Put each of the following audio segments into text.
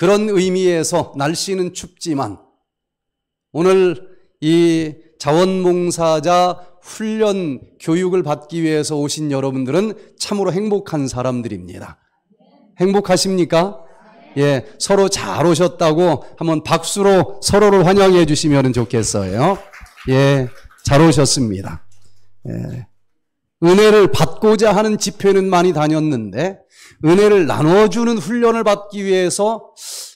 그런 의미에서 날씨는 춥지만 오늘 이 자원봉사자 훈련 교육을 받기 위해서 오신 여러분들은 참으로 행복한 사람들입니다. 행복하십니까? 예, 서로 잘 오셨다고 한번 박수로 서로를 환영해 주시면 좋겠어요. 예, 잘 오셨습니다. 예, 은혜를 받고자 하는 집회는 많이 다녔는데 은혜를 나눠주는 훈련을 받기 위해서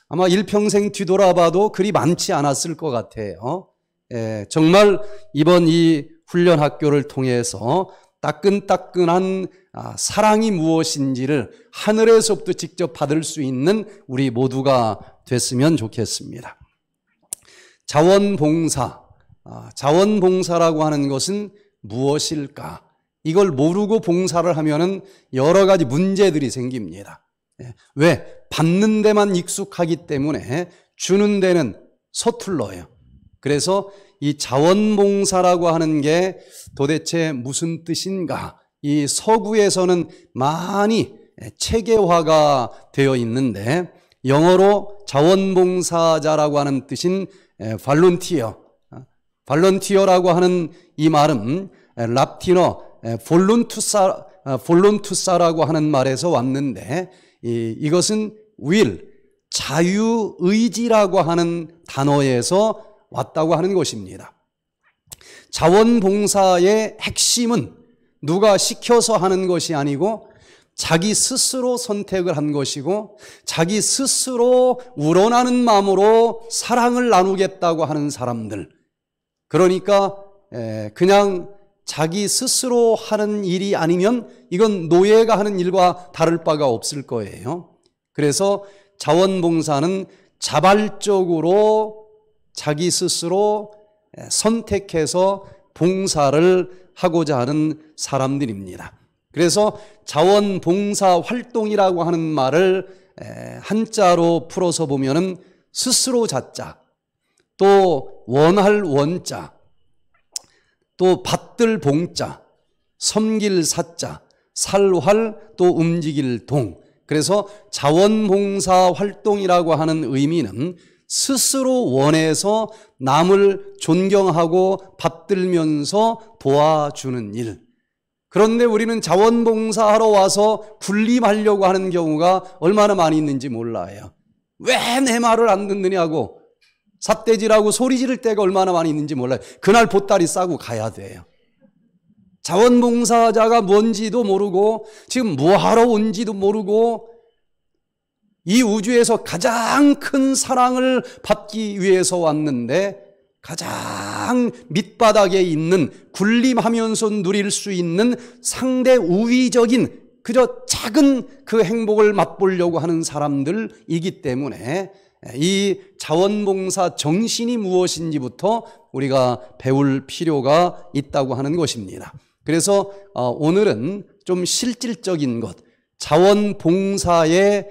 아마 일평생 뒤돌아봐도 그리 많지 않았을 것 같아요. 어? 예, 정말 이번 이 훈련 학교를 통해서 따끈따끈한 아, 사랑이 무엇인지를 하늘에서부터 직접 받을 수 있는 우리 모두가 됐으면 좋겠습니다. 자원봉사, 아, 자원봉사라고 하는 것은 무엇일까? 이걸 모르고 봉사를 하면은 여러 가지 문제들이 생깁니다. 예. 왜? 받는 데만 익숙하기 때문에 주는 데는 서툴러요. 그래서 이 자원봉사라고 하는 게 도대체 무슨 뜻인가? 이 서구에서는 많이 체계화가 되어 있는데 영어로 자원봉사자라고 하는 뜻인 발론티어, 발론티어라고 하는 이 말은 라틴어 볼론투사 어, 론투사라고 하는 말에서 왔는데 이것은 will 자유 의지라고 하는 단어에서 왔다고 하는 것입니다. 자원봉사의 핵심은 누가 시켜서 하는 것이 아니고 자기 스스로 선택을 한 것이고 자기 스스로 우러나는 마음으로 사랑을 나누겠다고 하는 사람들. 그러니까 그냥 자기 스스로 하는 일이 아니면 이건 노예가 하는 일과 다를 바가 없을 거예요. 그래서 자원봉사는 자발적으로 자기 스스로 선택해서 봉사를 하고자 하는 사람들입니다. 그래서 자원봉사 활동이라고 하는 말을 한자로 풀어서 보면은 스스로 자자 또 원할 원자 또 받들 봉자, 섬길 사자, 살활 또 움직일 동. 그래서 자원봉사 활동이라고 하는 의미는 스스로 원해서 남을 존경하고 받들면서 도와주는 일. 그런데 우리는 자원봉사하러 와서 군림하려고 하는 경우가 얼마나 많이 있는지 몰라요. 왜 내 말을 안 듣느냐고 삿대지라고 소리 지를 때가 얼마나 많이 있는지 몰라요. 그날 보따리 싸고 가야 돼요. 자원봉사자가 뭔지도 모르고 지금 뭐하러 온지도 모르고 이 우주에서 가장 큰 사랑을 받기 위해서 왔는데 가장 밑바닥에 있는 군림하면서 누릴 수 있는 상대 우위적인 그저 작은 그 행복을 맛보려고 하는 사람들이기 때문에 이 자원봉사 정신이 무엇인지부터 우리가 배울 필요가 있다고 하는 것입니다. 그래서 어, 오늘은 좀 실질적인 것, 자원봉사의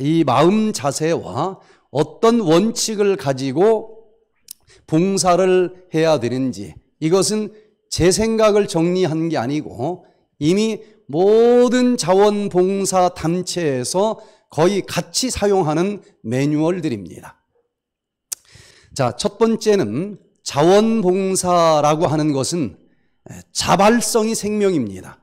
이 마음 자세와 어떤 원칙을 가지고 봉사를 해야 되는지 이것은 제 생각을 정리한 게 아니고 이미 모든 자원봉사 단체에서 거의 같이 사용하는 매뉴얼들입니다. 자, 첫 번째는 자원봉사라고 하는 것은 자발성이 생명입니다.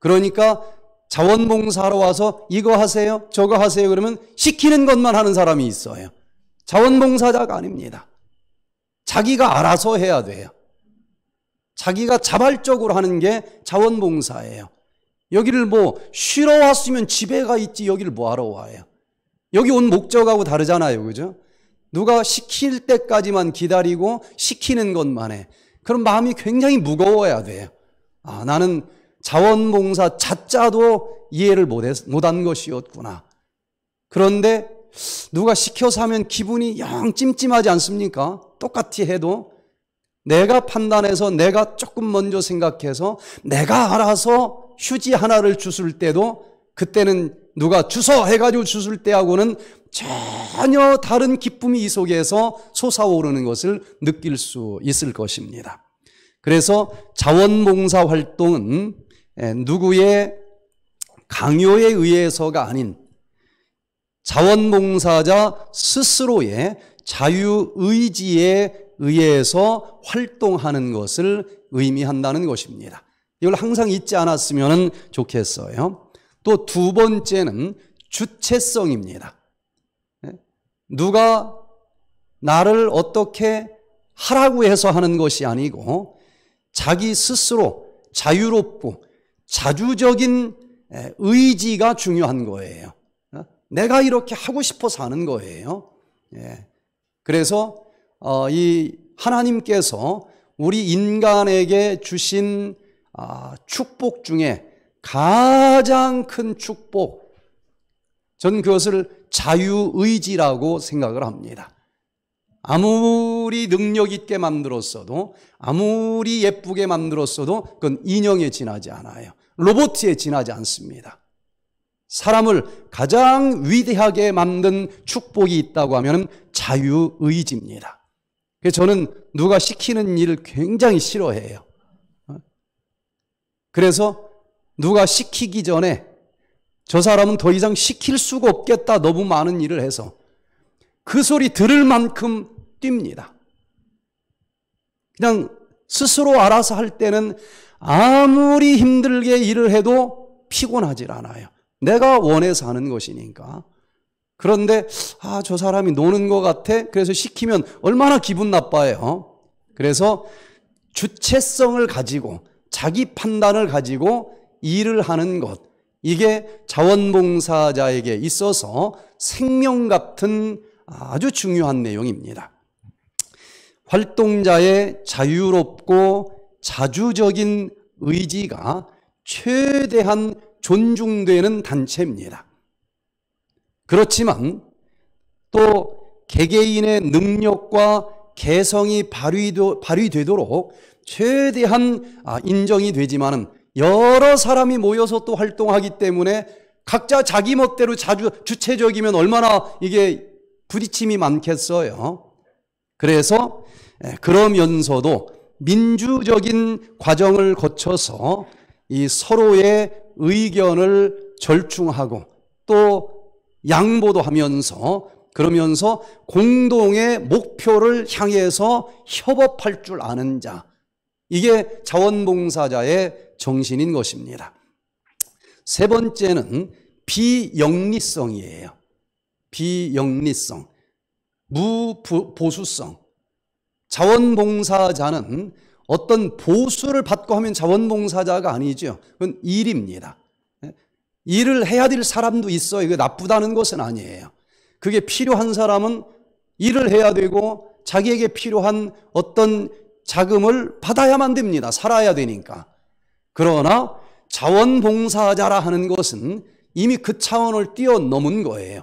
그러니까 자원봉사로 와서 이거 하세요, 저거 하세요 그러면 시키는 것만 하는 사람이 있어요. 자원봉사자가 아닙니다. 자기가 알아서 해야 돼요. 자기가 자발적으로 하는 게 자원봉사예요. 여기를 뭐 쉬러 왔으면 집에 가 있지 여기를 뭐하러 와요? 여기 온 목적하고 다르잖아요. 그죠? 누가 시킬 때까지만 기다리고 시키는 것만 해. 그럼 마음이 굉장히 무거워야 돼요. 아, 나는 자원봉사 자짜도 이해를 못 한 것이었구나. 그런데 누가 시켜서 하면 기분이 영 찜찜하지 않습니까? 똑같이 해도 내가 판단해서 내가 조금 먼저 생각해서 내가 알아서 휴지 하나를 주술 때도 그때는 누가 주소 해가지고 주술 때하고는 전혀 다른 기쁨이 이 속에서 솟아오르는 것을 느낄 수 있을 것입니다. 그래서 자원봉사 활동은 예, 누구의 강요에 의해서가 아닌 자원봉사자 스스로의 자유의지에 의해서 활동하는 것을 의미한다는 것입니다. 이걸 항상 잊지 않았으면 좋겠어요. 또 두 번째는 주체성입니다. 예? 누가 나를 어떻게 하라고 해서 하는 것이 아니고 자기 스스로 자유롭고 자주적인 예, 의지가 중요한 거예요. 예? 내가 이렇게 하고 싶어 사는 거예요. 그래서 어, 이 하나님께서 우리 인간에게 주신 아, 축복 중에 가장 큰 축복. 전 그것을 자유의지라고 생각을 합니다. 아무리 능력 있게 만들었어도, 아무리 예쁘게 만들었어도, 그건 인형에 지나지 않아요. 로봇에 지나지 않습니다. 사람을 가장 위대하게 만든 축복이 있다고 하면 자유의지입니다. 저는 누가 시키는 일을 굉장히 싫어해요. 그래서 누가 시키기 전에 저 사람은 더 이상 시킬 수가 없겠다. 너무 많은 일을 해서. 그 소리 들을 만큼 뜁니다. 그냥 스스로 알아서 할 때는 아무리 힘들게 일을 해도 피곤하질 않아요. 내가 원해서 하는 것이니까. 그런데, 아, 저 사람이 노는 것 같아? 그래서 시키면 얼마나 기분 나빠요. 그래서 주체성을 가지고 자기 판단을 가지고 일을 하는 것. 이게 자원봉사자에게 있어서 생명 같은 아주 중요한 내용입니다. 활동자의 자유롭고 자주적인 의지가 최대한 존중되는 단체입니다. 그렇지만 또 개개인의 능력과 개성이 발휘되, 도록 최대한 아, 인정이 되지만은 여러 사람이 모여서 또 활동하기 때문에 각자 자기 멋대로 자주 주체적이면 얼마나 이게 부딪힘이 많겠어요. 그래서 예, 그러면서도 민주적인 과정을 거쳐서 이 서로의 의견을 절충하고 또 양보도 하면서 그러면서 공동의 목표를 향해서 협업할 줄 아는 자. 이게 자원봉사자의 정신인 것입니다. 세 번째는 비영리성이에요. 비영리성. 무보수성. 자원봉사자는 어떤 보수를 받고 하면 자원봉사자가 아니죠. 그건 일입니다. 일을 해야 될 사람도 있어요. 이게 나쁘다는 것은 아니에요. 그게 필요한 사람은 일을 해야 되고 자기에게 필요한 어떤 자금을 받아야만 됩니다. 살아야 되니까. 그러나 자원봉사자라 하는 것은 이미 그 차원을 뛰어넘은 거예요.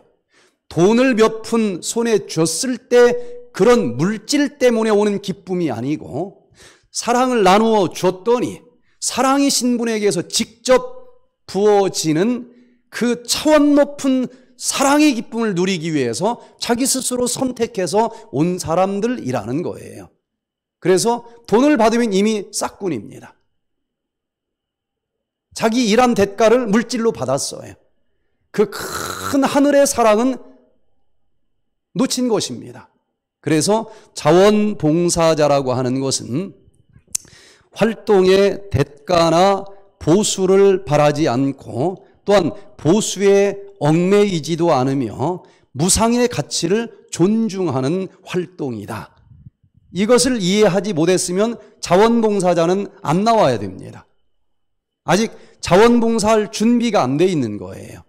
돈을 몇 푼 손에 줬을 때 그런 물질 때문에 오는 기쁨이 아니고 사랑을 나누어 줬더니 사랑이신 분에게서 직접 부어지는 그 차원 높은 사랑의 기쁨을 누리기 위해서 자기 스스로 선택해서 온 사람들이라는 거예요. 그래서 돈을 받으면 이미 싹군입니다. 자기 일한 대가를 물질로 받았어요. 그 큰 하늘의 사랑은 놓친 것입니다. 그래서 자원봉사자라고 하는 것은 활동의 대가나 보수를 바라지 않고 또한 보수에 얽매이지도 않으며 무상의 가치를 존중하는 활동이다. 이것을 이해하지 못했으면 자원봉사자는 안 나와야 됩니다. 아직 자원봉사할 준비가 안 돼 있는 거예요.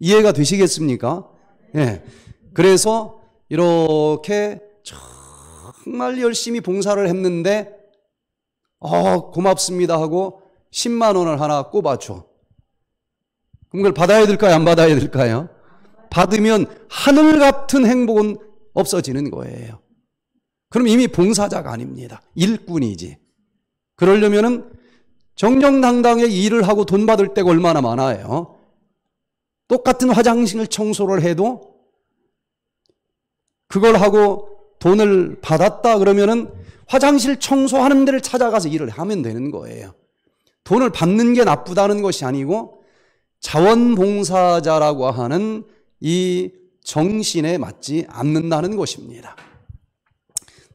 이해가 되시겠습니까? 예. 네. 그래서 이렇게 정말 열심히 봉사를 했는데, 어, 고맙습니다 하고 10만 원을 하나 꼽아줘. 그럼 그걸 받아야 될까요? 안 받아야 될까요? 받으면 하늘 같은 행복은 없어지는 거예요. 그럼 이미 봉사자가 아닙니다. 일꾼이지. 그러려면은 정정당당히 일을 하고 돈 받을 때가 얼마나 많아요. 똑같은 화장실 청소를 해도 그걸 하고 돈을 받았다 그러면은 화장실 청소하는 데를 찾아가서 일을 하면 되는 거예요. 돈을 받는 게 나쁘다는 것이 아니고 자원봉사자라고 하는 이 정신에 맞지 않는다는 것입니다.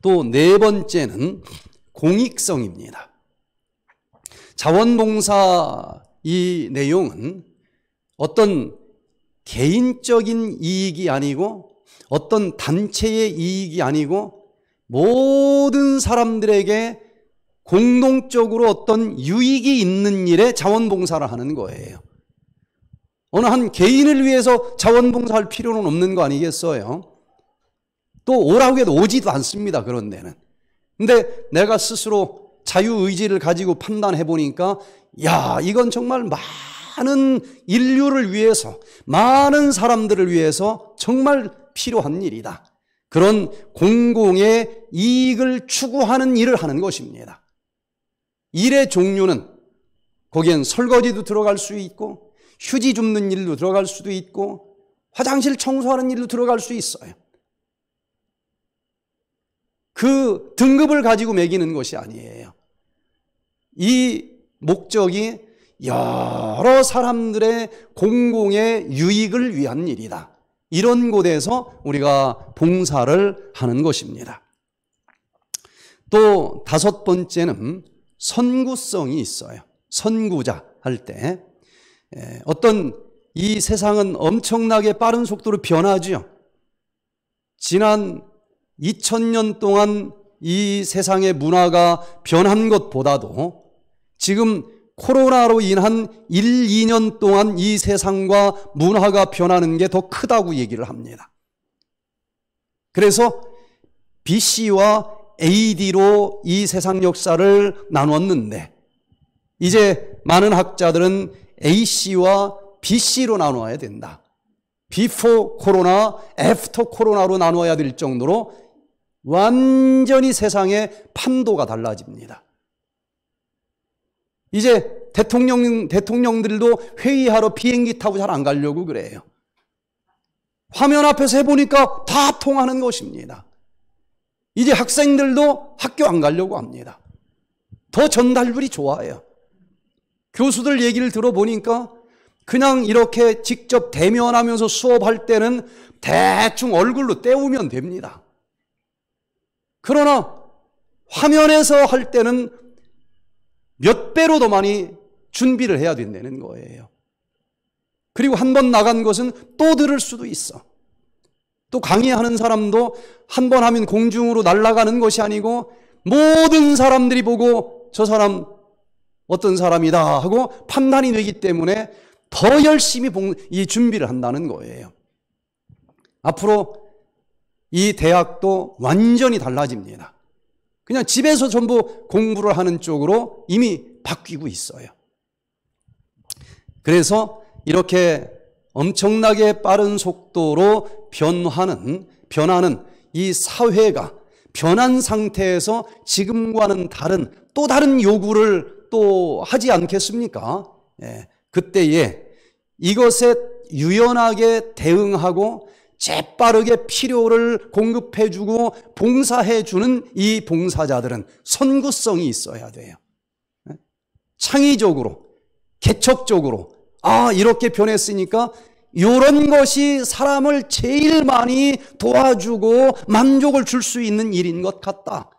또네 번째는 공익성입니다. 자원봉사 이 내용은 어떤 개인적인 이익이 아니고 어떤 단체의 이익이 아니고 모든 사람들에게 공동적으로 어떤 유익이 있는 일에 자원봉사를 하는 거예요. 어느 한 개인을 위해서 자원봉사할 필요는 없는 거 아니겠어요? 또 오라고 해도 오지도 않습니다. 그런 데는. 근데 내가 스스로 자유의지를 가지고 판단해 보니까 야, 이건 정말 많은 인류를 위해서, 많은 사람들을 위해서 정말 필요한 일이다. 그런 공공의 이익을 추구하는 일을 하는 것입니다. 일의 종류는 거기엔 설거지도 들어갈 수 있고 휴지 줍는 일도 들어갈 수도 있고 화장실 청소하는 일도 들어갈 수 있어요. 그 등급을 가지고 매기는 것이 아니에요. 이 목적이 여러 사람들의 공공의 유익을 위한 일이다. 이런 곳에서 우리가 봉사를 하는 것입니다. 또 다섯 번째는 선구성이 있어요. 선구자 할때 예, 어떤 이 세상은 엄청나게 빠른 속도로 변하지요. 지난 2000년 동안 이 세상의 문화가 변한 것보다도 지금 코로나로 인한 1, 2년 동안 이 세상과 문화가 변하는 게 더 크다고 얘기를 합니다. 그래서 BC와 AD로 이 세상 역사를 나눴는데 이제 많은 학자들은 AC와 BC로 나눠야 된다. 비포 코로나, 애프터 코로나로 나눠야 될 정도로 완전히 세상의 판도가 달라집니다. 이제 대통령, 대통령들도 회의하러 비행기 타고 잘 안 가려고 그래요. 화면 앞에서 해보니까 다 통하는 것입니다. 이제 학생들도 학교 안 가려고 합니다. 더 전달률이 좋아요. 교수들 얘기를 들어보니까 그냥 이렇게 직접 대면하면서 수업할 때는 대충 얼굴로 때우면 됩니다. 그러나 화면에서 할 때는 몇 배로 더 많이 준비를 해야 된다는 거예요. 그리고 한 번 나간 것은 또 들을 수도 있어. 또 강의하는 사람도 한 번 하면 공중으로 날아가는 것이 아니고 모든 사람들이 보고 저 사람 어떤 사람이다 하고 판단이 되기 때문에 더 열심히 이 준비를 한다는 거예요. 앞으로 이 대학도 완전히 달라집니다. 그냥 집에서 전부 공부를 하는 쪽으로 이미 바뀌고 있어요. 그래서 이렇게 엄청나게 빠른 속도로 변화는 변하는 이 사회가 변한 상태에서 지금과는 다른 또 다른 요구를 또 하지 않겠습니까? 예, 그때에 이것에 유연하게 대응하고 재빠르게 필요를 공급해주고 봉사해주는 이 봉사자들은 선구성이 있어야 돼요. 예? 창의적으로, 개척적으로, 아, 이렇게 변했으니까 이런 것이 사람을 제일 많이 도와주고 만족을 줄 수 있는 일인 것 같다.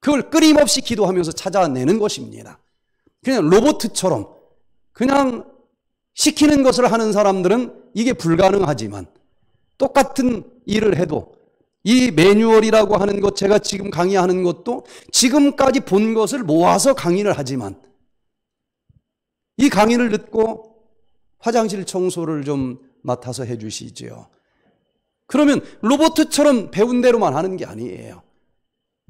그걸 끊임없이 기도하면서 찾아내는 것입니다. 그냥 로봇처럼 그냥 시키는 것을 하는 사람들은 이게 불가능하지만 똑같은 일을 해도 이 매뉴얼이라고 하는 것, 제가 지금 강의하는 것도 지금까지 본 것을 모아서 강의를 하지만 이 강의를 듣고 화장실 청소를 좀 맡아서 해 주시지요. 그러면 로버트처럼 배운 대로만 하는 게 아니에요.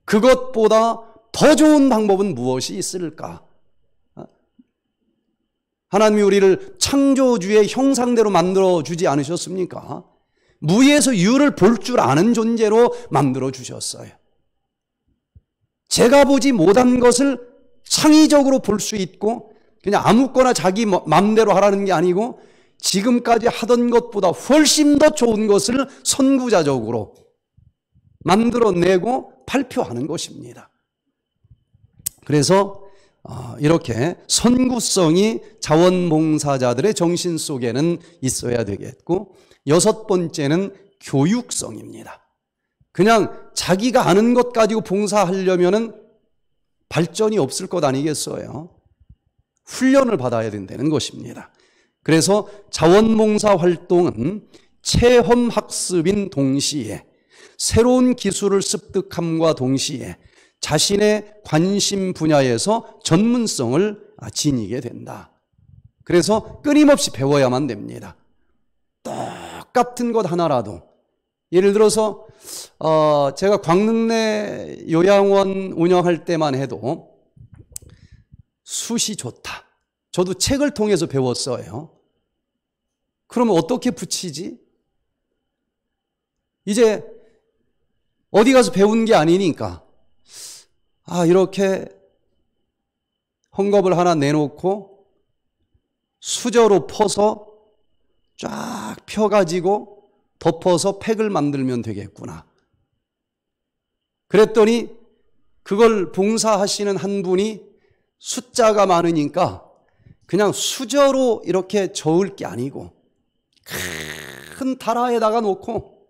그것보다 더 좋은 방법은 무엇이 있을까? 하나님이 우리를 창조주의 형상대로 만들어 주지 않으셨습니까? 무에서 유를 볼 줄 아는 존재로 만들어 주셨어요. 제가 보지 못한 것을 창의적으로 볼 수 있고 그냥 아무거나 자기 마대로 하라는 게 아니고 지금까지 하던 것보다 훨씬 더 좋은 것을 선구자적으로 만들어내고 발표하는 것입니다. 그래서 어, 이렇게 선구성이 자원봉사자들의 정신 속에는 있어야 되겠고 여섯 번째는 교육성입니다. 그냥 자기가 아는 것 가지고 봉사하려면은 발전이 없을 것 아니겠어요? 훈련을 받아야 된다는 것입니다. 그래서 자원봉사 활동은 체험학습인 동시에 새로운 기술을 습득함과 동시에 자신의 관심 분야에서 전문성을 지니게 된다. 그래서 끊임없이 배워야만 됩니다. 같은 것 하나라도 예를 들어서 어 제가 광릉내 요양원 운영할 때만 해도 숱이 좋다. 저도 책을 통해서 배웠어요. 그러면 어떻게 붙이지? 이제 어디 가서 배운 게 아니니까 아 이렇게 헝겊을 하나 내놓고 수저로 퍼서 쫙 펴가지고 덮어서 팩을 만들면 되겠구나. 그랬더니 그걸 봉사하시는 한 분이 숫자가 많으니까 그냥 수저로 이렇게 저을 게 아니고 큰 다라에다가 놓고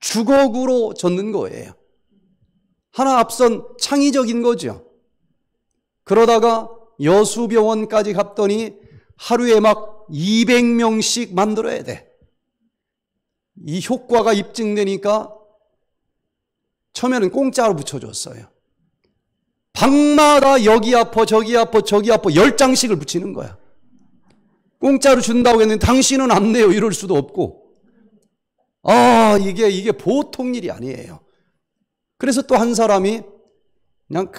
주걱으로 젓는 거예요. 하나 앞선 창의적인 거죠. 그러다가 여수병원까지 갔더니 하루에 막 200명씩 만들어야 돼. 이 효과가 입증되니까 처음에는 공짜로 붙여줬어요. 방마다 여기 아파 저기 아파 저기 아퍼 열장씩을 붙이는 거야. 공짜로 준다고 했는데 당신은 안 내요. 이럴 수도 없고. 아, 이게, 이게 보통 일이 아니에요. 그래서 또 한 사람이 그냥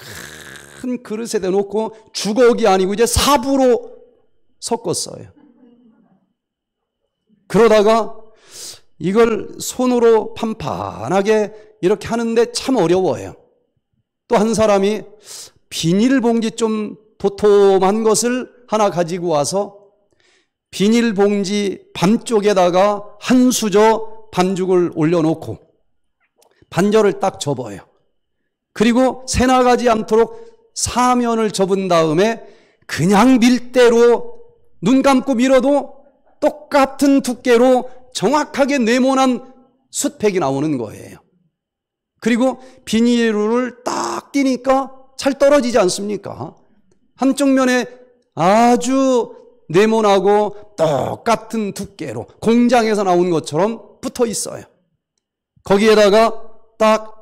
큰 그릇에 대놓고 주걱이 아니고 이제 사부로 섞었어요. 그러다가 이걸 손으로 판판하게 이렇게 하는데 참 어려워요. 또 한 사람이 비닐봉지 좀 도톰한 것을 하나 가지고 와서 비닐봉지 반쪽에다가 한 수저 반죽을 올려놓고 반절을 딱 접어요. 그리고 새나가지 않도록 사면을 접은 다음에 그냥 밀대로 눈 감고 밀어도 똑같은 두께로 정확하게 네모난 숫팩이 나오는 거예요. 그리고 비닐을 딱 끼니까 잘 떨어지지 않습니까? 한쪽 면에 아주 네모나고 똑같은 두께로 공장에서 나온 것처럼 붙어 있어요. 거기에다가 딱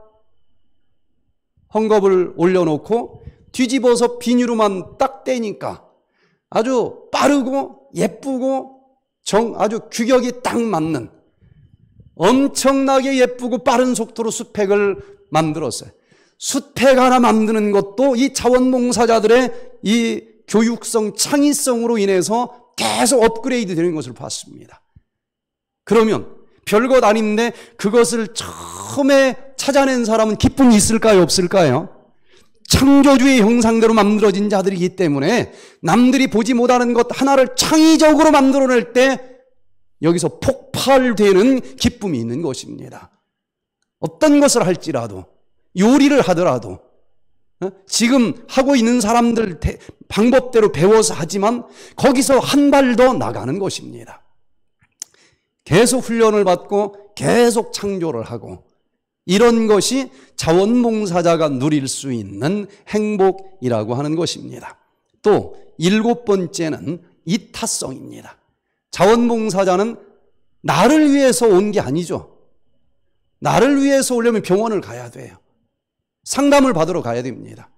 헝겊을 올려놓고 뒤집어서 비닐로만 딱 떼니까 아주 빠르고 예쁘고 정, 아주 규격이 딱 맞는 엄청나게 예쁘고 빠른 속도로 수팩을 만들었어요. 수팩 하나 만드는 것도 이 자원봉사자들의 이 교육성, 창의성으로 인해서 계속 업그레이드 되는 것을 봤습니다. 그러면 별것 아닌데 그것을 처음에 찾아낸 사람은 기쁨이 있을까요? 없을까요? 창조주의 형상대로 만들어진 자들이기 때문에 남들이 보지 못하는 것 하나를 창의적으로 만들어낼 때 여기서 폭발되는 기쁨이 있는 것입니다. 어떤 것을 할지라도 요리를 하더라도 어? 지금 하고 있는 사람들 방법대로 배워서 하지만 거기서 한 발 더 나가는 것입니다. 계속 훈련을 받고 계속 창조를 하고 이런 것이 자원봉사자가 누릴 수 있는 행복이라고 하는 것입니다. 또 일곱 번째는 이타성입니다. 자원봉사자는 나를 위해서 온 게 아니죠. 나를 위해서 오려면 병원을 가야 돼요. 상담을 받으러 가야 됩니다.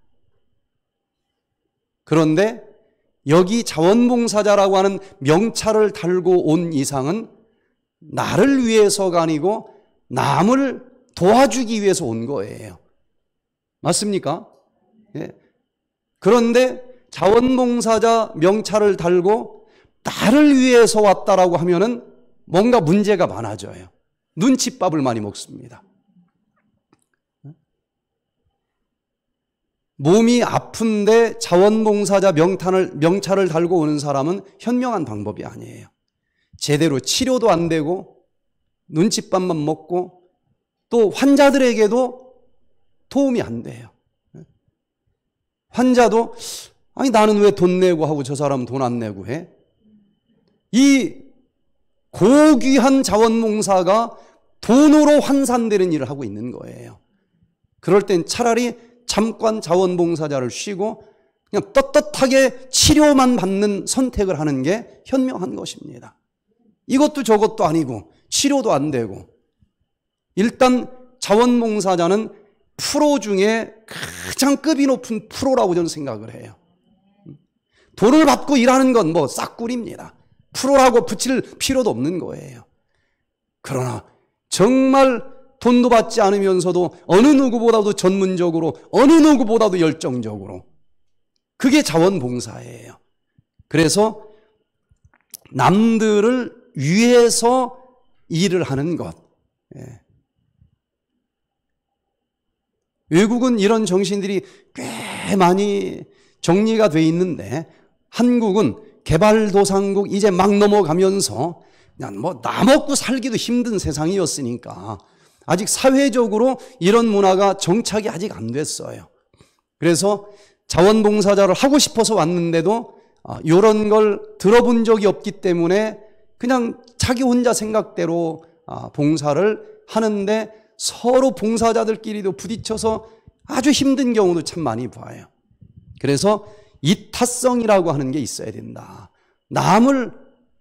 그런데 여기 자원봉사자라고 하는 명찰을 달고 온 이상은 나를 위해서가 아니고 남을 도와주기 위해서 온 거예요. 맞습니까? 예. 그런데 자원봉사자 명찰을 달고 나를 위해서 왔다라고 하면은 뭔가 문제가 많아져요. 눈칫밥을 많이 먹습니다. 몸이 아픈데 자원봉사자 명탄을, 명찰을 달고 오는 사람은 현명한 방법이 아니에요. 제대로 치료도 안 되고, 눈칫밥만 먹고, 또 환자들에게도 도움이 안 돼요. 환자도 아니 나는 왜 돈 내고 하고 저 사람은 돈 안 내고 해? 이 고귀한 자원봉사가 돈으로 환산되는 일을 하고 있는 거예요. 그럴 땐 차라리 잠깐 자원봉사자를 쉬고 그냥 떳떳하게 치료만 받는 선택을 하는 게 현명한 것입니다. 이것도 저것도 아니고 치료도 안 되고 일단 자원봉사자는 프로 중에 가장 급이 높은 프로라고 저는 생각을 해요. 돈을 받고 일하는 건 뭐 싹꿀입니다. 프로라고 붙일 필요도 없는 거예요. 그러나 정말 돈도 받지 않으면서도 어느 누구보다도 전문적으로 어느 누구보다도 열정적으로 그게 자원봉사예요. 그래서 남들을 위해서 일을 하는 것. 예. 외국은 이런 정신들이 꽤 많이 정리가 돼 있는데 한국은 개발도상국 이제 막 넘어가면서 그냥 뭐 나 먹고 살기도 힘든 세상이었으니까 아직 사회적으로 이런 문화가 정착이 아직 안 됐어요. 그래서 자원봉사자를 하고 싶어서 왔는데도 이런 어, 걸 들어본 적이 없기 때문에 그냥 자기 혼자 생각대로 어, 봉사를 하는데 서로 봉사자들끼리도 부딪혀서 아주 힘든 경우도 참 많이 봐요. 그래서 이 타성이라고 하는 게 있어야 된다. 남을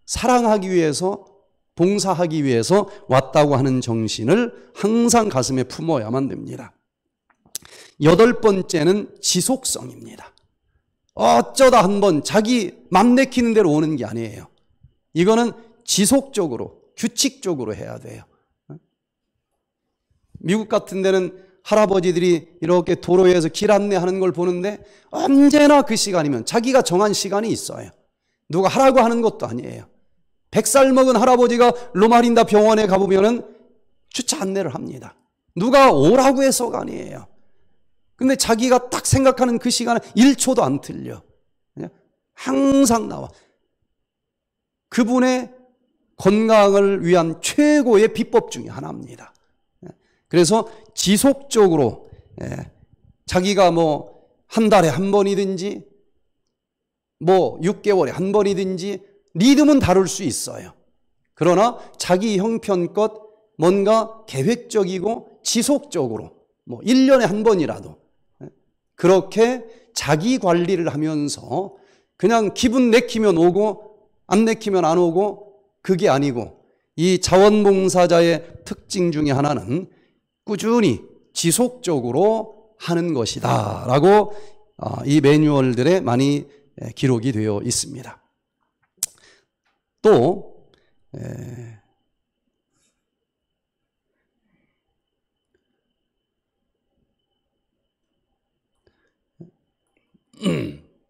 사랑하기 위해서 봉사하기 위해서 왔다고 하는 정신을 항상 가슴에 품어야만 됩니다. 여덟 번째는 지속성입니다. 어쩌다 한 번 자기 맘 내키는 대로 오는 게 아니에요. 이거는 지속적으로 규칙적으로 해야 돼요. 미국 같은 데는 할아버지들이 이렇게 도로에서 길 안내하는 걸 보는데 언제나 그 시간이면 자기가 정한 시간이 있어요. 누가 하라고 하는 것도 아니에요. 100살 먹은 할아버지가 로마린다 병원에 가보면은 주차 안내를 합니다. 누가 오라고 해서가 아니에요. 근데 자기가 딱 생각하는 그 시간은 1초도 안 틀려. 항상 나와. 그분의 건강을 위한 최고의 비법 중의 하나입니다. 그래서 지속적으로 예, 자기가 뭐 한 달에 한 번이든지 뭐 6개월에 한 번이든지 리듬은 다룰 수 있어요. 그러나 자기 형편껏 뭔가 계획적이고 지속적으로 뭐 1년에 한 번이라도 예, 그렇게 자기 관리를 하면서 그냥 기분 내키면 오고 안 내키면 안 오고 그게 아니고 이 자원봉사자의 특징 중에 하나는 꾸준히 지속적으로 하는 것이다. 라고 어, 이 매뉴얼들에 많이 기록이 되어 있습니다. 또,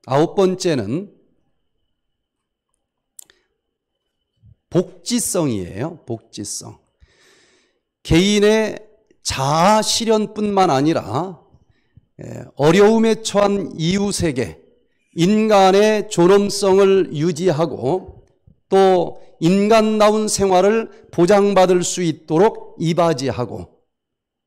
아홉 번째는 복지성이에요. 복지성. 개인의 자아 실현뿐만 아니라 예, 어려움에 처한 이웃에게 인간의 존엄성을 유지하고 또 인간다운 생활을 보장받을 수 있도록 이바지하고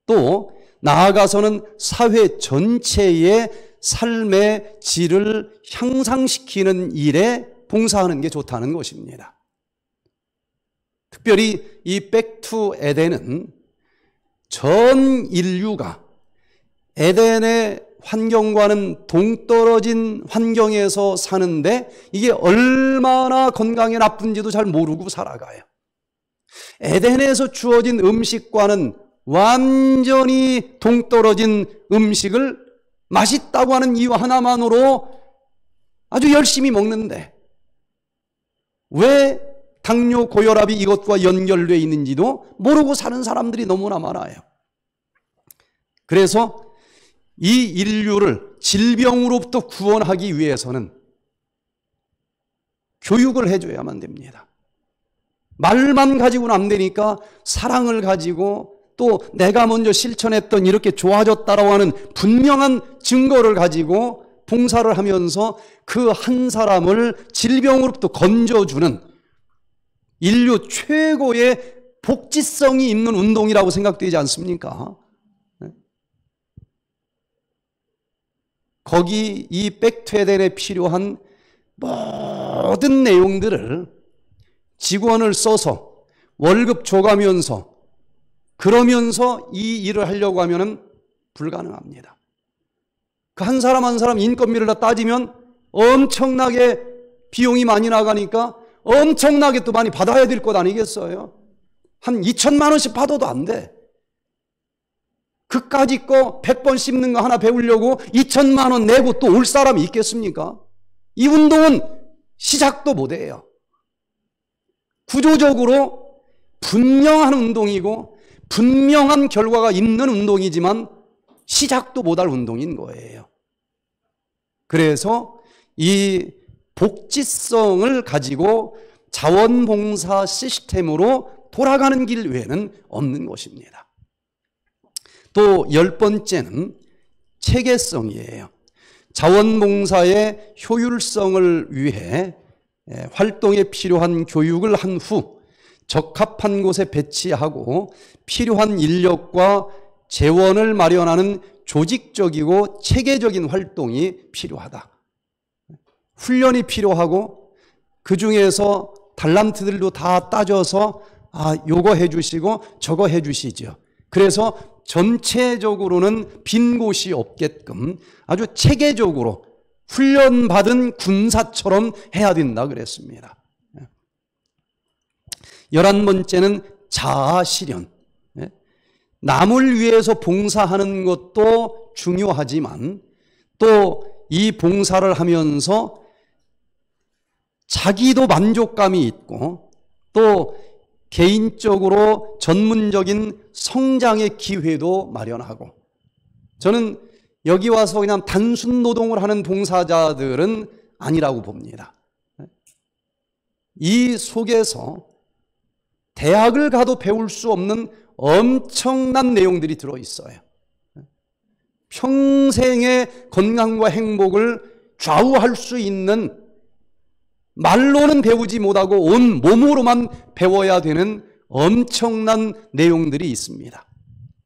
또 나아가서는 사회 전체의 삶의 질을 향상시키는 일에 봉사하는 게 좋다는 것입니다. 특별히 이 백투 에덴은 전 인류가 에덴의 환경과는 동떨어진 환경에서 사는데 이게 얼마나 건강에 나쁜지도 잘 모르고 살아가요. 에덴에서 주어진 음식과는 완전히 동떨어진 음식을 맛있다고 하는 이유 하나만으로 아주 열심히 먹는데 왜 당뇨, 고혈압이 이것과 연결되어 있는지도 모르고 사는 사람들이 너무나 많아요. 그래서 이 인류를 질병으로부터 구원하기 위해서는 교육을 해줘야만 됩니다. 말만 가지고는 안 되니까 사랑을 가지고 또 내가 먼저 실천했던 이렇게 좋아졌다라고 하는 분명한 증거를 가지고 봉사를 하면서 그 한 사람을 질병으로부터 건져주는 인류 최고의 복지성이 있는 운동이라고 생각되지 않습니까? 네? 거기 이 백퇴된에 필요한 모든 내용들을 직원을 써서 월급 줘가면서 그러면서 이 일을 하려고 하면은 불가능합니다. 그 한 사람 한 사람 인건비를 다 따지면 엄청나게 비용이 많이 나가니까 엄청나게 또 많이 받아야 될 것 아니겠어요? 한 2천만 원씩 받아도 안 돼. 그까지 거 100번 씹는 거 하나 배우려고 2천만 원 내고 또 올 사람이 있겠습니까? 이 운동은 시작도 못 해요. 구조적으로 분명한 운동이고 분명한 결과가 있는 운동이지만 시작도 못할 운동인 거예요. 그래서 이 복지성을 가지고 자원봉사 시스템으로 돌아가는 길 외에는 없는 것입니다. 또 열 번째는 체계성이에요. 자원봉사의 효율성을 위해 예, 활동에 필요한 교육을 한 후 적합한 곳에 배치하고 필요한 인력과 재원을 마련하는 조직적이고 체계적인 활동이 필요하다. 훈련이 필요하고 그 중에서 달란트들도 다 따져서 아, 요거 해 주시고 저거 해 주시죠. 그래서 전체적으로는 빈 곳이 없게끔 아주 체계적으로 훈련받은 군사처럼 해야 된다 그랬습니다. 열한 번째는 자아 실현. 남을 위해서 봉사하는 것도 중요하지만 또 이 봉사를 하면서 자기도 만족감이 있고 또 개인적으로 전문적인 성장의 기회도 마련하고 저는 여기 와서 그냥 단순 노동을 하는 봉사자들은 아니라고 봅니다. 이 속에서 대학을 가도 배울 수 없는 엄청난 내용들이 들어 있어요. 평생의 건강과 행복을 좌우할 수 있는 말로는 배우지 못하고 온 몸으로만 배워야 되는 엄청난 내용들이 있습니다.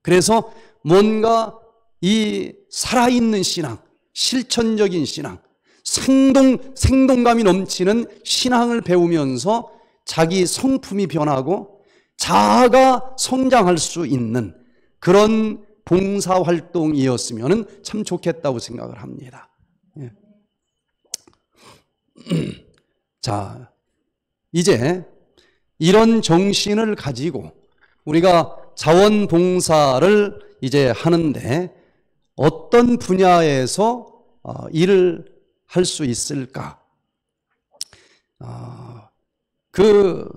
그래서 뭔가 이 살아있는 신앙, 실천적인 신앙, 생동, 생동감이 넘치는 신앙을 배우면서 자기 성품이 변하고 자아가 성장할 수 있는 그런 봉사활동이었으면 참 좋겠다고 생각을 합니다. 예. 자, 이제 이런 정신을 가지고 우리가 자원봉사를 이제 하는데 어떤 분야에서 어, 일을 할 수 있을까? 아, 그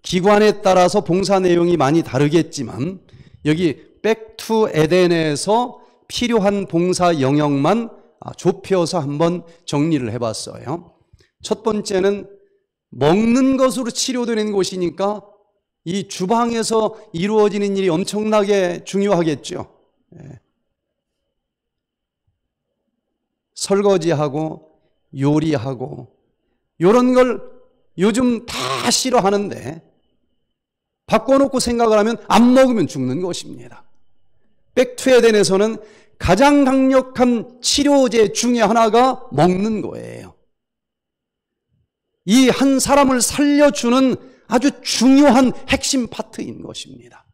기관에 따라서 봉사 내용이 많이 다르겠지만 여기 백투 에덴에서 필요한 봉사 영역만 아, 좁혀서 한번 정리를 해봤어요. 첫 번째는 먹는 것으로 치료되는 곳이니까 이 주방에서 이루어지는 일이 엄청나게 중요하겠죠. 예. 설거지하고 요리하고 이런 걸 요즘 다 싫어하는데 바꿔놓고 생각을 하면 안 먹으면 죽는 것입니다. 백투에덴에서는 가장 강력한 치료제 중의 하나가 먹는 거예요. 이한 사람을 살려주는 아주 중요한 핵심 파트인 것입니다.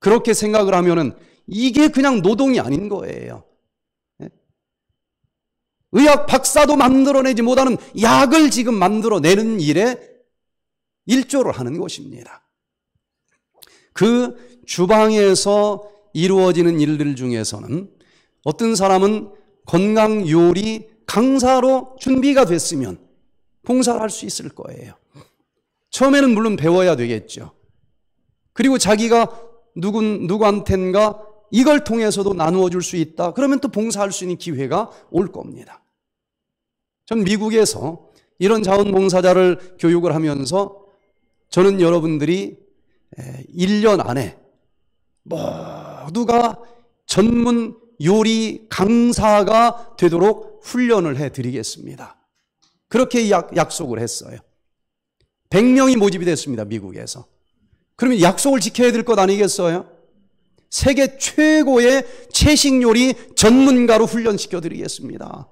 그렇게 생각을 하면은 이게 그냥 노동이 아닌 거예요. 예? 의학 박사도 만들어내지 못하는 약을 지금 만들어내는 일에 일조를 하는 것입니다. 그 주방에서 이루어지는 일들 중에서는 어떤 사람은 건강 요리 강사로 준비가 됐으면 봉사를 할 수 있을 거예요. 처음에는 물론 배워야 되겠죠. 그리고 자기가 누군, 누구한텐가 이걸 통해서도 나누어 줄 수 있다. 그러면 또 봉사할 수 있는 기회가 올 겁니다. 전 미국에서 이런 자원봉사자를 교육을 하면서 저는 여러분들이 1년 안에 모두가 전문 요리 강사가 되도록 훈련을 해 드리겠습니다. 그렇게 약, 약속을 했어요. 100명이 모집이 됐습니다. 미국에서. 그러면 약속을 지켜야 될 것 아니겠어요? 세계 최고의 채식 요리 전문가로 훈련시켜 드리겠습니다.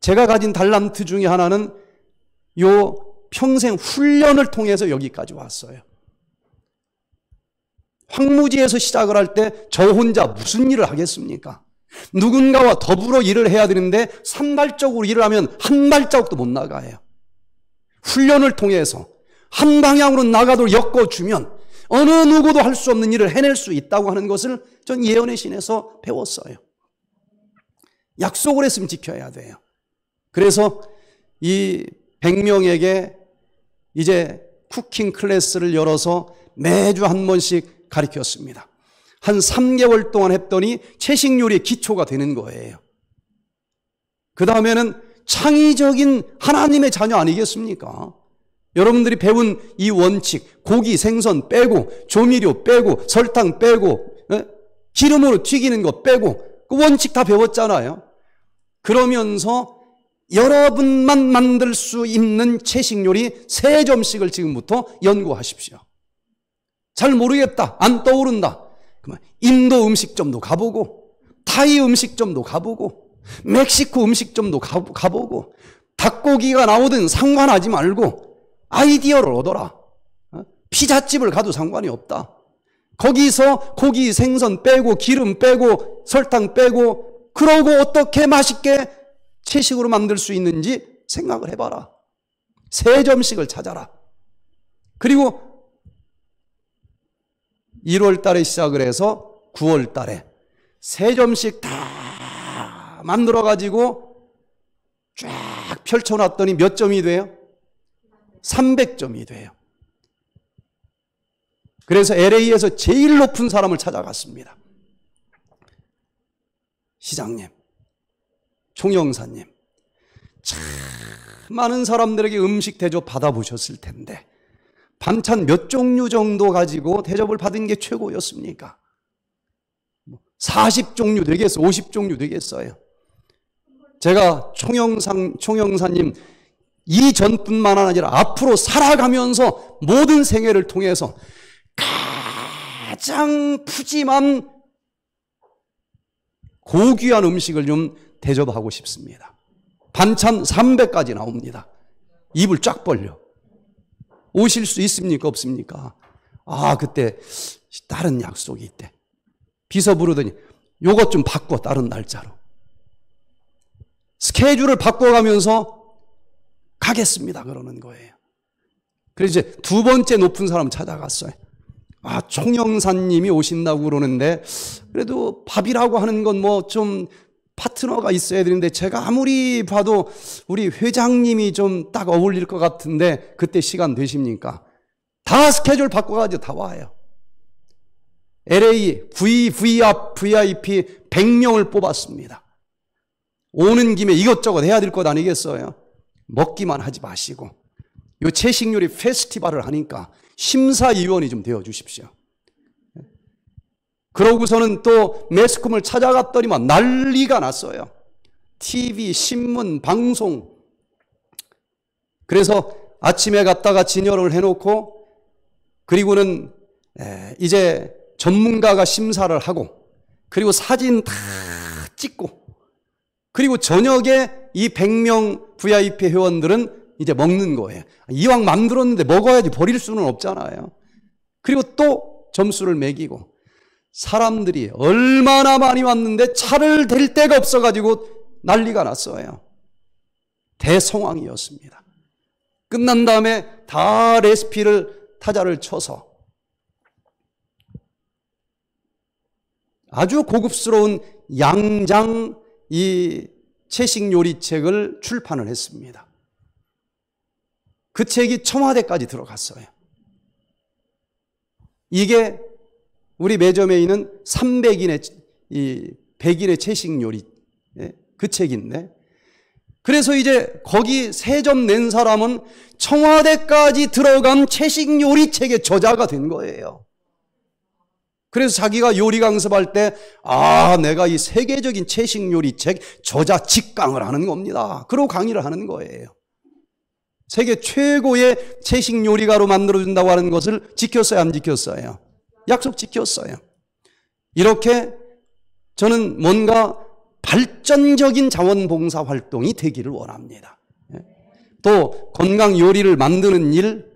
제가 가진 달란트 중에 하나는 요 평생 훈련을 통해서 여기까지 왔어요. 황무지에서 시작을 할 때 저 혼자 무슨 일을 하겠습니까? 누군가와 더불어 일을 해야 되는데 산발적으로 일을 하면 한 발자국도 못 나가요. 훈련을 통해서 한 방향으로 나가도록 엮어주면 어느 누구도 할 수 없는 일을 해낼 수 있다고 하는 것을 전 예언의 신에서 배웠어요. 약속을 했으면 지켜야 돼요. 그래서 이 100명에게 이제 쿠킹 클래스를 열어서 매주 한 번씩 가르쳤습니다. 한 3개월 동안 했더니 채식 요리의 기초가 되는 거예요. 그 다음에는 창의적인 하나님의 자녀 아니겠습니까? 여러분들이 배운 이 원칙, 고기, 생선 빼고, 조미료 빼고, 설탕 빼고, 예? 기름으로 튀기는 거 빼고, 그 원칙 다 배웠잖아요. 그러면서 여러분만 만들 수 있는 채식 요리 세 점씩을 지금부터 연구하십시오. 잘 모르겠다. 안 떠오른다. 인도 음식점도 가보고 타이 음식점도 가보고 멕시코 음식점도 가보고 닭고기가 나오든 상관하지 말고 아이디어를 얻어라. 어? 피자집을 가도 상관이 없다. 거기서 고기 생선 빼고 기름 빼고 설탕 빼고 그러고 어떻게 맛있게 채식으로 만들 수 있는지 생각을 해봐라. 세점식을 찾아라. 그리고 1월 달에 시작을 해서 9월 달에 세 점씩 다 만들어 가지고 쫙 펼쳐 놨더니 몇 점이 돼요? 300점이 돼요. 그래서 LA에서 제일 높은 사람을 찾아갔습니다. 시장님, 총영사님, 참 많은 사람들에게 음식 대접 받아보셨을 텐데, 반찬 몇 종류 정도 가지고 대접을 받은 게 최고였습니까? 40종류 뭐 되겠어, 요 50종류 되겠어요. 제가 총영상, 총영사님 이전뿐만 아니라 앞으로 살아가면서 모든 생애를 통해서 가장 푸짐한 고귀한 음식을 좀 대접하고 싶습니다. 반찬 300까지 나옵니다. 입을 쫙 벌려. 오실 수 있습니까? 없습니까? 아, 그때 다른 약속이 있대. 비서 부르더니 요것 좀 바꿔, 다른 날짜로. 스케줄을 바꿔가면서 가겠습니다. 그러는 거예요. 그래서 이제 두 번째 높은 사람 찾아갔어요. 아, 총영사님이 오신다고 그러는데, 그래도 밥이라고 하는 건뭐좀 파트너가 있어야 되는데 제가 아무리 봐도 우리 회장님이 좀 딱 어울릴 것 같은데 그때 시간 되십니까? 다 스케줄 바꿔가지고 다 와요. LA v v i p 100명을 뽑았습니다. 오는 김에 이것저것 해야 될 것 아니겠어요? 먹기만 하지 마시고 요 채식요리 페스티벌을 하니까 심사위원이 좀 되어 주십시오. 그러고서는 또 매스컴을 찾아갔더니만 난리가 났어요. TV, 신문, 방송. 그래서 아침에 갔다가 진열을 해놓고 그리고는 이제 전문가가 심사를 하고 그리고 사진 다 찍고 그리고 저녁에 이 100명 VIP 회원들은 이제 먹는 거예요. 이왕 만들었는데 먹어야지 버릴 수는 없잖아요. 그리고 또 점수를 매기고 사람들이 얼마나 많이 왔는데 차를 댈 데가 없어가지고 난리가 났어요. 대성황이었습니다. 끝난 다음에 다 레시피를 타자를 쳐서 아주 고급스러운 양장 이 채식 요리책을 출판을 했습니다. 그 책이 청와대까지 들어갔어요. 이게 우리 매점에 있는 300인의 이 100인의 채식 요리 예, 그 책인데 그래서 이제 거기 세 점 낸 사람은 청와대까지 들어간 채식 요리 책의 저자가 된 거예요. 그래서 자기가 요리 강습할 때, 아, 내가 이 세계적인 채식 요리 책 저자 직강을 하는 겁니다. 그러고 강의를 하는 거예요. 세계 최고의 채식 요리가로 만들어준다고 하는 것을 지켰어요, 안 지켰어요? 약속 지켰어요. 이렇게 저는 뭔가 발전적인 자원봉사 활동이 되기를 원합니다. 예. 또 건강 요리를 만드는 일,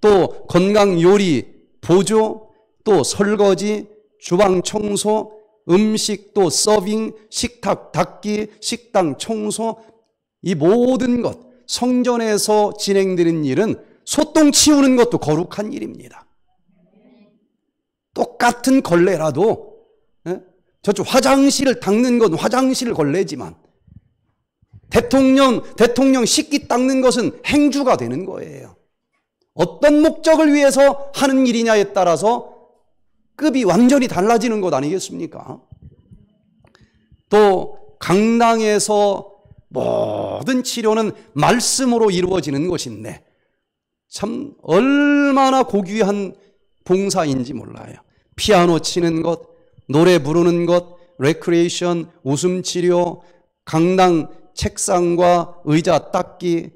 또 건강 요리 보조, 또 설거지, 주방 청소, 음식 또 서빙, 식탁 닦기, 식당 청소 이 모든 것 성전에서 진행되는 일은 소똥 치우는 것도 거룩한 일입니다. 똑같은 걸레라도 예? 저쪽 화장실을 닦는 건 화장실 걸레지만 대통령 대통령 식기 닦는 것은 행주가 되는 거예요. 어떤 목적을 위해서 하는 일이냐에 따라서 급이 완전히 달라지는 것 아니겠습니까? 또 강당에서 모든 치료는 말씀으로 이루어지는 것인데 참 얼마나 고귀한 봉사인지 몰라요. 피아노 치는 것, 노래 부르는 것, 레크레이션, 웃음 치료, 강당 책상과 의자 닦기,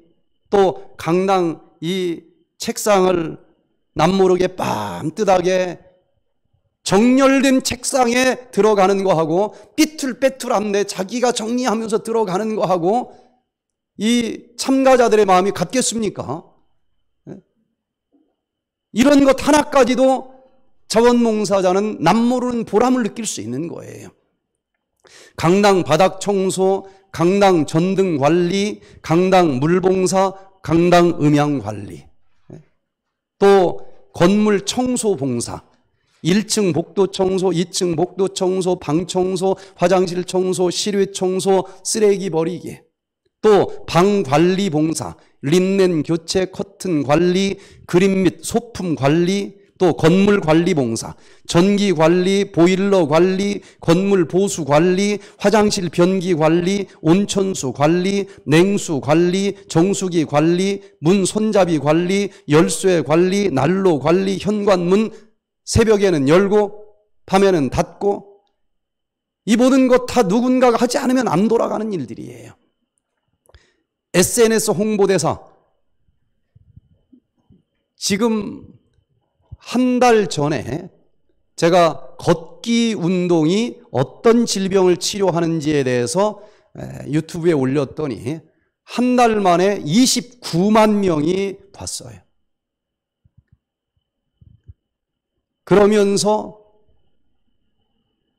또 강당 이 책상을 남모르게 빰뜨하게 정렬된 책상에 들어가는 거하고 삐뚤빼뚤한데 자기가 정리하면서 들어가는 거하고 이 참가자들의 마음이 같겠습니까? 이런 것 하나까지도 자원봉사자는 남모르는 보람을 느낄 수 있는 거예요. 강당 바닥 청소, 강당 전등 관리, 강당 물봉사, 강당 음향 관리. 또 건물 청소 봉사. 1층 복도 청소, 2층 복도 청소, 방 청소, 화장실 청소, 실외 청소, 쓰레기 버리기. 또 방 관리 봉사. 린넨 교체, 커튼 관리, 그림 및 소품 관리, 또 건물 관리 봉사, 전기 관리, 보일러 관리, 건물 보수 관리, 화장실 변기 관리, 온천수 관리, 냉수 관리, 정수기 관리, 문 손잡이 관리, 열쇠 관리, 난로 관리, 현관문 새벽에는 열고 밤에는 닫고 이 모든 것 다 누군가가 하지 않으면 안 돌아가는 일들이에요. SNS 홍보대사. 지금 한 달 전에 제가 걷기 운동이 어떤 질병을 치료하는지에 대해서 유튜브에 올렸더니 한 달 만에 29만 명이 봤어요. 그러면서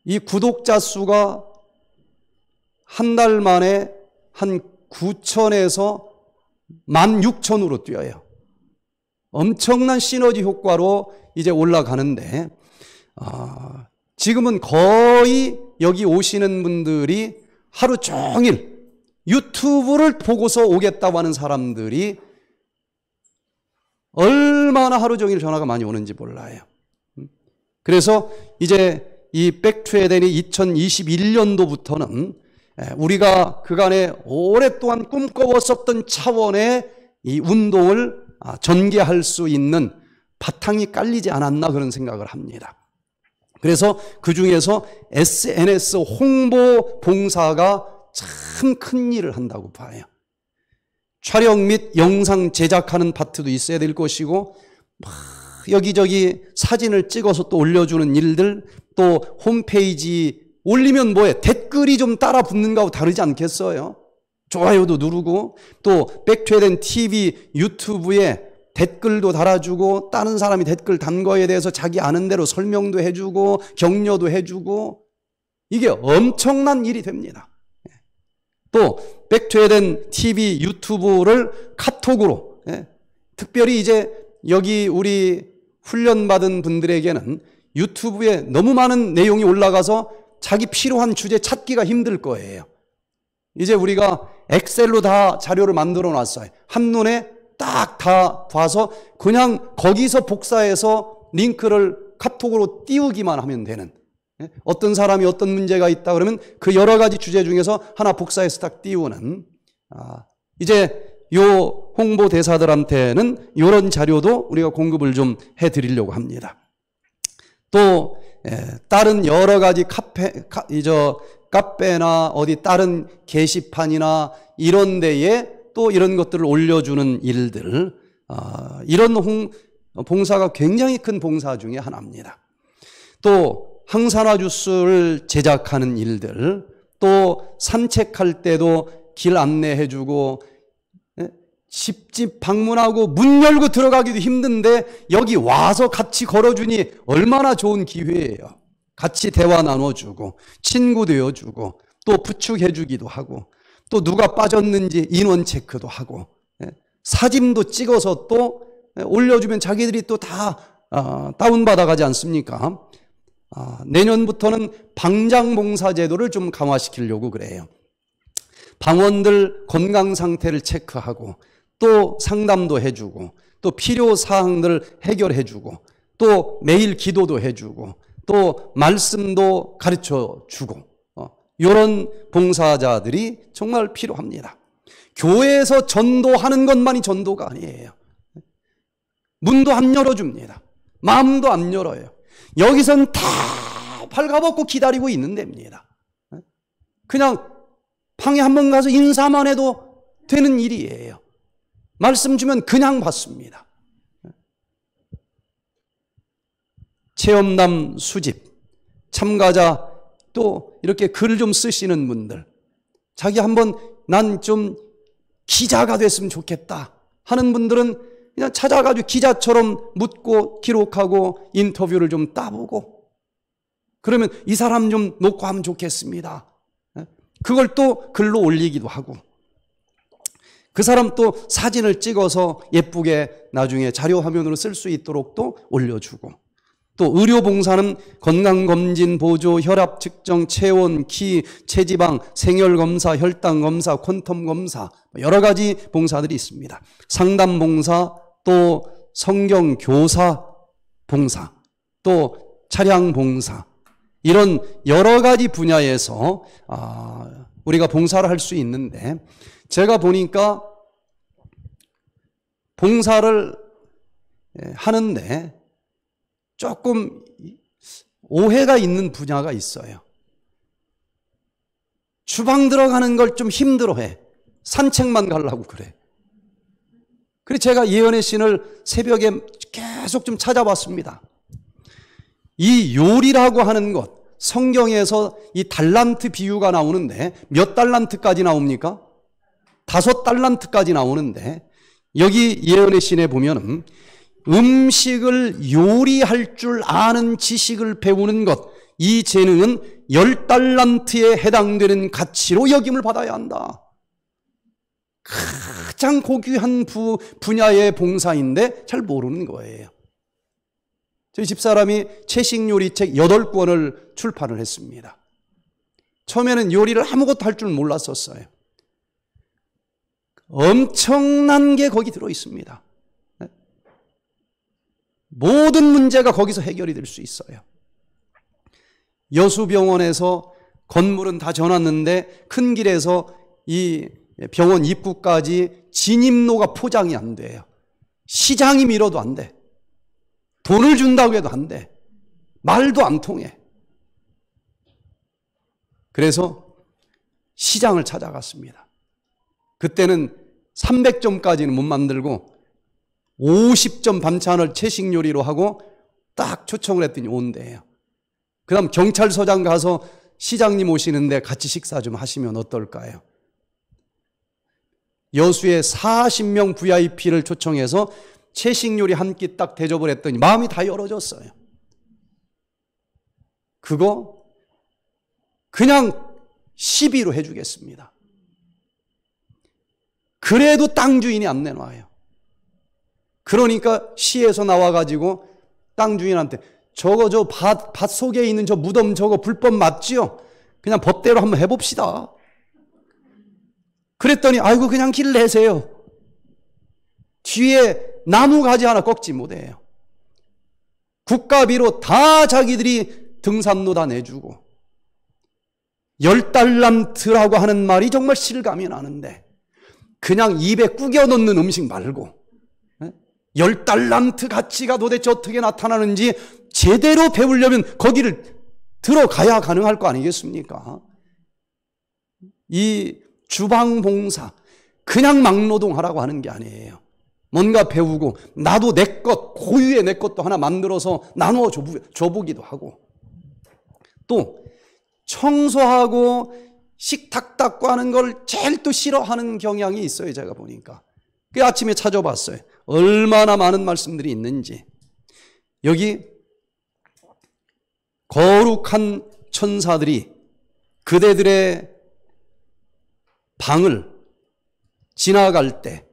이 구독자 수가 한 달 만에 한 9천에서 16,000으로 뛰어요. 엄청난 시너지 효과로 이제 올라가는데 아, 지금은 거의 여기 오시는 분들이 하루 종일 유튜브를 보고서 오겠다고 하는 사람들이 얼마나 하루 종일 전화가 많이 오는지 몰라요. 음. 그래서 이제 이 백트에 대니 2021년도부터는 예, 우리가 그간에 오랫동안 꿈꿔왔었던 차원의 이 운동을 아, 전개할 수 있는 바탕이 깔리지 않았나 그런 생각을 합니다. 그래서 그 중에서 SNS 홍보 봉사가 참 큰 일을 한다고 봐요. 촬영 및 영상 제작하는 파트도 있어야 될 것이고, 막 여기저기 사진을 찍어서 또 올려주는 일들, 또 홈페이지 올리면 뭐해? 댓글이 좀 따라 붙는 거하고 다르지 않겠어요? 좋아요도 누르고 또 백퇴된 TV 유튜브에 댓글도 달아주고 다른 사람이 댓글 단 거에 대해서 자기 아는 대로 설명도 해주고 격려도 해주고 이게 엄청난 일이 됩니다. 예. 또 백퇴된 TV 유튜브를 카톡으로 예. 특별히 이제 여기 우리 훈련받은 분들에게는 유튜브에 너무 많은 내용이 올라가서 자기 필요한 주제 찾기가 힘들 거예요. 이제 우리가 엑셀로 다 자료를 만들어 놨어요. 한눈에 딱 다 봐서 그냥 거기서 복사해서 링크를 카톡으로 띄우기만 하면 되는 예? 어떤 사람이 어떤 문제가 있다 그러면 그 여러 가지 주제 중에서 하나 복사해서 딱 띄우는 아, 이제 요 홍보 대사들한테는 이런 자료도 우리가 공급을 좀 해드리려고 합니다. 또 예, 다른 여러 가지 카페, 카, 저 카페나 어디 다른 게시판이나 이런 데에 또 이런 것들을 올려주는 일들, 어, 이런 홍, 봉사가 굉장히 큰 봉사 중의 하나입니다. 또 항산화 주스를 제작하는 일들, 또 산책할 때도 길 안내해주고 십집 방문하고 문 열고 들어가기도 힘든데 여기 와서 같이 걸어주니 얼마나 좋은 기회예요. 같이 대화 나눠주고 친구 되어주고 또 부축해주기도 하고 또 누가 빠졌는지 인원 체크도 하고 예, 사진도 찍어서 또 예, 올려주면 자기들이 또다 아, 다운받아가지 않습니까? 아, 내년부터는 방장봉사제도를 좀 강화시키려고 그래요. 방원들 건강 상태를 체크하고 또 상담도 해주고 또 필요사항들 해결해주고 또 매일 기도도 해주고 또 말씀도 가르쳐 주고 이런 어, 봉사자들이 정말 필요합니다. 교회에서 전도하는 것만이 전도가 아니에요. 문도 안 열어줍니다. 마음도 안 열어요. 여기선 다 팔가벗고 기다리고 있는 데입니다. 어? 그냥 방에 한 번 가서 인사만 해도 되는 일이에요. 말씀 주면 그냥 받습니다. 체험남 수집, 참가자 또 이렇게 글을 좀 쓰시는 분들, 자기 한번 난 좀 기자가 됐으면 좋겠다 하는 분들은 그냥 찾아가지고 기자처럼 묻고 기록하고 인터뷰를 좀 따보고 그러면 이 사람 좀 놓고 하면 좋겠습니다. 예? 그걸 또 글로 올리기도 하고 그 사람 또 사진을 찍어서 예쁘게 나중에 자료 화면으로 쓸 수 있도록 또 올려주고 또 의료봉사는 건강검진 보조, 혈압 측정, 체온, 키, 체지방, 생혈검사, 혈당검사, 콘텀검사 뭐 여러 가지 봉사들이 있습니다. 상담봉사, 또 성경교사 봉사, 또 차량봉사 이런 여러 가지 분야에서 아, 우리가 봉사를 할 수 있는데 제가 보니까 봉사를 예, 하는데 조금 오해가 있는 분야가 있어요. 주방 들어가는 걸 좀 힘들어해. 산책만 가려고 그래. 그래서 제가 예언의 신을 새벽에 계속 좀 찾아봤습니다. 이 요리라고 하는 것, 성경에서 이 달란트 비유가 나오는데 몇 달란트까지 나옵니까? 다섯 달란트까지 나오는데 여기 예언의 신에 보면 음식을 요리할 줄 아는 지식을 배우는 것, 이 재능은 열 달란트에 해당되는 가치로 역임을 받아야 한다. 가장 고귀한 부, 분야의 봉사인데 잘 모르는 거예요. 저희 집사람이 채식 요리책 8권을 출판을 했습니다. 처음에는 요리를 아무것도 할 줄 몰랐었어요. 엄청난 게 거기 들어 있습니다. 네? 모든 문제가 거기서 해결이 될 수 있어요. 여수병원에서 건물은 다 져놨는데 큰 길에서 이 병원 입구까지 진입로가 포장이 안 돼요. 시장이 밀어도 안 돼. 돈을 준다고 해도 안 돼. 말도 안 통해. 그래서 시장을 찾아갔습니다. 그때는 300점까지는 못 만들고 50점 반찬을 채식 요리로 하고 딱 초청을 했더니 온대요. 그 다음 경찰서장 가서 시장님 오시는데 같이 식사 좀 하시면 어떨까요? 여수에 40명 VIP를 초청해서 채식 요리 한 끼 딱 대접을 했더니 마음이 다 열어졌어요. 그거 그냥 시비로 해주겠습니다. 그래도 땅 주인이 안 내놔요. 그러니까 시에서 나와가지고 땅 주인한테 저거 저 밭, 밭 속에 있는 저 무덤 저거 불법 맞지요? 그냥 법대로 한번 해봅시다. 그랬더니 아이고 그냥 길 내세요. 뒤에 나무 가지 하나 꺾지 못해요. 국가비로 다 자기들이 등산로 다 내주고 열달란트라고 하는 말이 정말 실감이 나는데 그냥 입에 꾸겨 넣는 음식 말고 열 달란트 가치가 도대체 어떻게 나타나는지 제대로 배우려면 거기를 들어가야 가능할 거 아니겠습니까? 이 주방 봉사 그냥 막노동하라고 하는 게 아니에요. 뭔가 배우고 나도 내 것 고유의 내 것도 하나 만들어서 나눠 줘보기도 하고 또 청소하고 식탁 닦고 하는 걸 제일 또 싫어하는 경향이 있어요. 제가 보니까. 그 아침에 찾아봤어요. 얼마나 많은 말씀들이 있는지. 여기 거룩한 천사들이 그대들의 방을 지나갈 때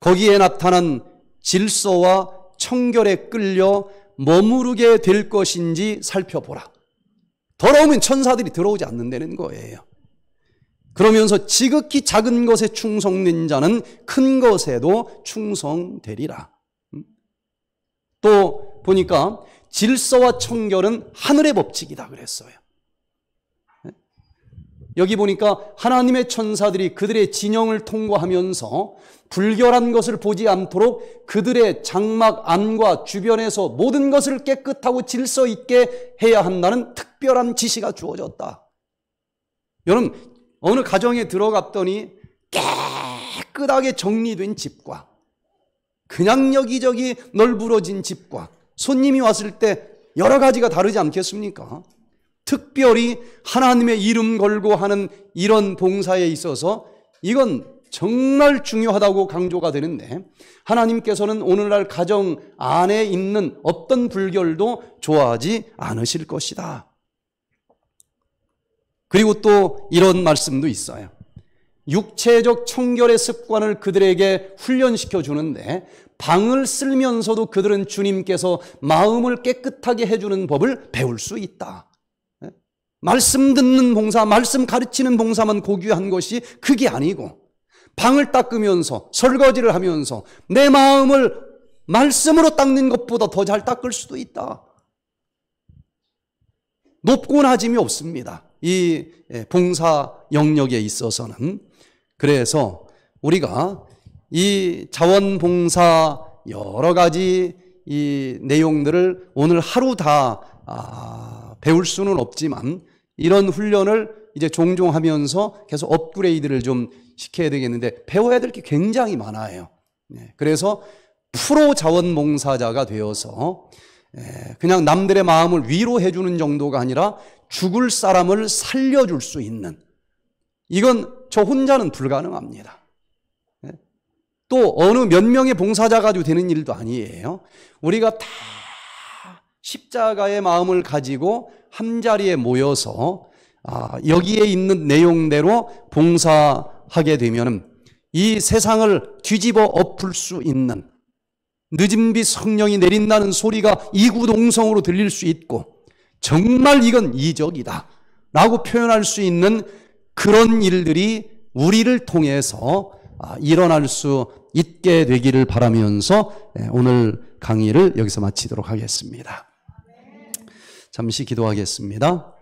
거기에 나타난 질서와 청결에 끌려 머무르게 될 것인지 살펴보라. 돌아오면 천사들이 들어오지 않는다는 거예요. 그러면서 지극히 작은 것에 충성된 자는 큰 것에도 충성되리라. 음? 또 보니까 질서와 청결은 하늘의 법칙이다 그랬어요. 여기 보니까 하나님의 천사들이 그들의 진영을 통과하면서 불결한 것을 보지 않도록 그들의 장막 안과 주변에서 모든 것을 깨끗하고 질서 있게 해야 한다는 특별한 지시가 주어졌다. 여러분, 어느 가정에 들어갔더니 깨끗하게 정리된 집과 그냥 여기저기 널브러진 집과 손님이 왔을 때 여러 가지가 다르지 않겠습니까? 특별히 하나님의 이름 걸고 하는 이런 봉사에 있어서 이건 정말 중요하다고 강조가 되는데 하나님께서는 오늘날 가정 안에 있는 어떤 불결도 좋아하지 않으실 것이다. 그리고 또 이런 말씀도 있어요. 육체적 청결의 습관을 그들에게 훈련시켜 주는데 방을 쓸면서도 그들은 주님께서 마음을 깨끗하게 해주는 법을 배울 수 있다. 말씀 듣는 봉사, 말씀 가르치는 봉사만 고귀한 것이 그게 아니고 방을 닦으면서 설거지를 하면서 내 마음을 말씀으로 닦는 것보다 더 잘 닦을 수도 있다. 높고 낮음이 없습니다. 이 예, 봉사 영역에 있어서는. 그래서 우리가 이 자원봉사 여러 가지 이 내용들을 오늘 하루 다 아, 배울 수는 없지만 이런 훈련을 이제 종종 하면서 계속 업그레이드를 좀 시켜야 되겠는데 배워야 될 게 굉장히 많아요. 네, 그래서 프로 자원봉사자가 되어서 예, 그냥 남들의 마음을 위로해 주는 정도가 아니라 죽을 사람을 살려줄 수 있는 이건 저 혼자는 불가능합니다. 예, 또 어느 몇 명의 봉사자가 되는 일도 아니에요. 우리가 다 십자가의 마음을 가지고 한 자리에 모여서 아, 여기에 있는 내용대로 봉사하게 되면 이 세상을 뒤집어 엎을 수 있는 늦은 비 성령이 내린다는 소리가 이구동성으로 들릴 수 있고 정말 이건 이적이다 라고 표현할 수 있는 그런 일들이 우리를 통해서 아, 일어날 수 있게 되기를 바라면서 예, 오늘 강의를 여기서 마치도록 하겠습니다. 잠시 기도하겠습니다.